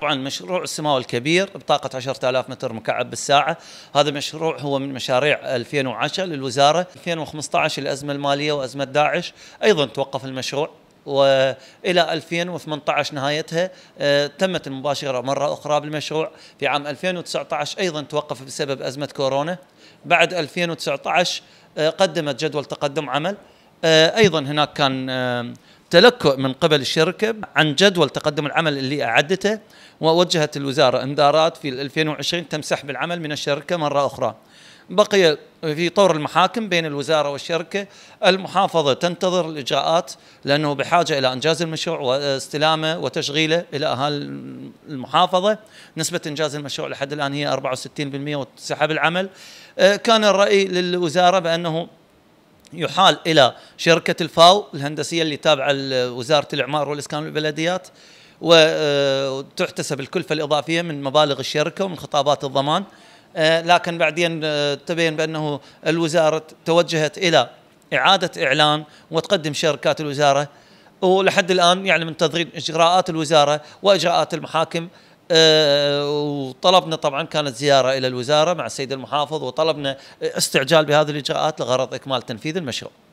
طبعا مشروع السماوي الكبير بطاقة 10000 متر مكعب بالساعة هذا مشروع هو من مشاريع 2010 للوزارة 2015 الأزمة المالية وأزمة داعش أيضا توقف المشروع والى 2018 نهايتها آه، تمت المباشره مره اخرى بالمشروع في عام 2019 ايضا توقف بسبب ازمه كورونا بعد 2019 آه، قدمت جدول تقدم عمل آه، ايضا هناك كان تلكؤ من قبل الشركة عن جدول تقدم العمل اللي أعدته ووجهت الوزارة انذارات في 2020 تم سحب العمل من الشركة مرة أخرى بقي في طور المحاكم بين الوزارة والشركة المحافظة تنتظر الإجراءات لأنه بحاجة إلى إنجاز المشروع واستلامه وتشغيله إلى أهالي المحافظة نسبة إنجاز المشروع لحد الآن هي 64% وسحب العمل آه، كان الرأي للوزارة بأنه يحال الى شركه الفاو الهندسيه اللي تابعه لوزاره الاعمار والاسكان والبلديات آه، وتحتسب الكلفه الاضافيه من مبالغ الشركه ومن خطابات الضمان آه، لكن بعدين آه، تبين بانه الوزاره توجهت الى اعاده اعلان وتقدم شركات الوزاره ولحد الان يعني من تضغيط اجراءات الوزاره واجراءات المحاكم آه، وطلبنا طبعا كانت زياره الى الوزاره مع السيد المحافظ وطلبنا استعجال بهذه الاجراءات لغرض اكمال تنفيذ المشروع.